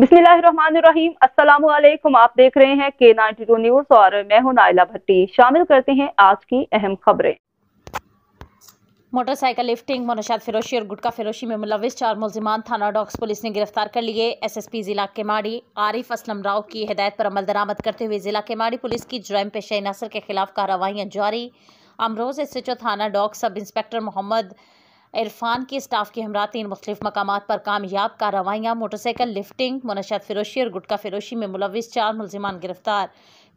बिस्मिल्लाहिर्रहमानिर्रहीम अस्सलाम वालेकुम आप देख रहे हैं के नाइनटी टू न्यूज और मैं हूं नाइला भट्टी शामिल करते हैं आज की अहम खबरें मोटरसाइकिल लिफ्टिंग मनोशाद फिरोशी और गुटखा फिरोशी में मुलविस चार मुलजिमान थाना डॉक्स पुलिस ने गिरफ्तार कर लिए एसएसपी जिला केमाड़ी आरिफ असलम राव की हिदायत पर अमल दरामद करते हुए जिला केमाड़ी पुलिस की जुर्म पेशे नसर के खिलाफ कार्रवाइयाँ जारी अमरोज एस थाना डॉक्स सब इंस्पेक्टर मोहम्मद इरफान की स्टाफ के हमरा तीन मुख्त मकाम पर कामयाब कार्रवाइयाँ मोटरसाइकिल लिफ्टिंग मुनशद फरोशी और गुटका फिरोशी में मुलविस चार मुलजमान गिरफ्तार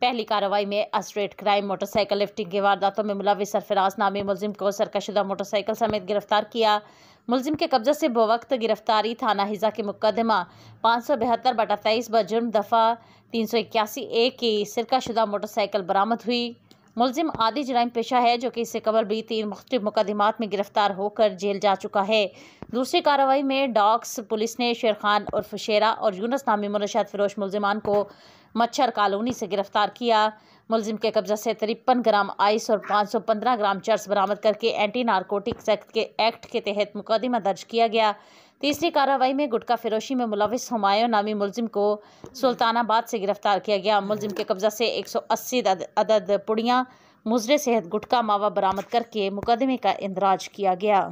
पहली कार्रवाई में अस्ट्रेट क्राइम मोटरसाइकिल लिफ्टिंग की वारदातों में मुलविस सरफराज नामी मुलिम को सरकशुदा मोटरसाइकिल समेत गिरफ्तार किया मुलिम के कब्जे से बवक्त गिरफ्तारी थाना हिजा के मुकदमा पाँच सौ बहत्तर बटा तेईस बजुर्म दफ़ा तीन सौ इक्यासी ए की सरकशुदा मोटरसाइकिल बरामद हुई मुलजिम आदि जराइम पेशा है जो कि इससे कबल भी तीन मुख्त मुकदमात में गिरफ्तार होकर जेल जा चुका है दूसरी कार्रवाई में डॉक्स पुलिस ने शेर खान उर्फ शेरा और यूनस नामी मुनशात फरोश मुलजमान को मच्छर कॉलोनी से गिरफ्तार किया मुलिम के कब्जा से तिरपन ग्राम आइस और 515 ग्राम चर्स बरामद करके एंटी नारकोटिक्स एक्ट के एक्ट के तहत मुकदमा दर्ज किया गया तीसरी कार्रवाई में गुटखा फिरोशी में मुलविस हमायों नामी मुलिम को सुल्तानाबाद से गिरफ्तार किया गया मुलिम के कब्जा से 180 अदद पुड़ियाँ मुजरे सेहत गुटखा मावा बरामद करके मुकदमे का इंदराज किया गया